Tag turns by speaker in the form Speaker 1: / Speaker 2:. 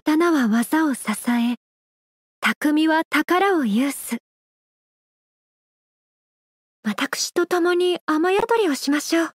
Speaker 1: 刀は技を支え、匠は宝を有す。私と共に雨宿りをしましょう。